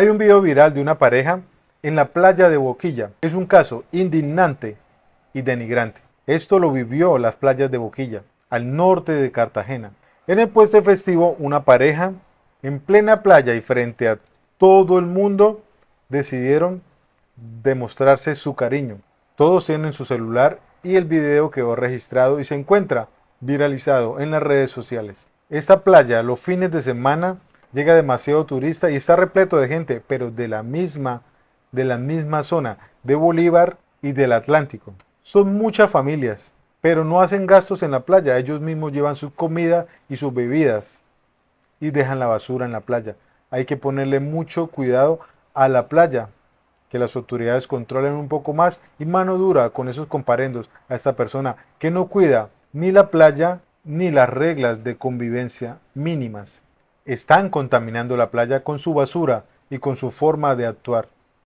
Hay un video viral de una pareja en la playa de Boquilla. Es un caso indignante y denigrante. Esto lo vivió las playas de Boquilla, al norte de Cartagena. En el puesto festivo, una pareja en plena playa y frente a todo el mundo decidieron demostrarse su cariño. Todos tienen su celular y el video quedó registrado y se encuentra viralizado en las redes sociales. Esta playa los fines de semana llega demasiado turista y está repleto de gente, pero de la misma, de la misma zona, de Bolívar y del Atlántico. Son muchas familias, pero no hacen gastos en la playa, ellos mismos llevan su comida y sus bebidas y dejan la basura en la playa. Hay que ponerle mucho cuidado a la playa, que las autoridades controlen un poco más y mano dura con esos comparendos a esta persona que no cuida ni la playa ni las reglas de convivencia mínimas están contaminando la playa con su basura y con su forma de actuar.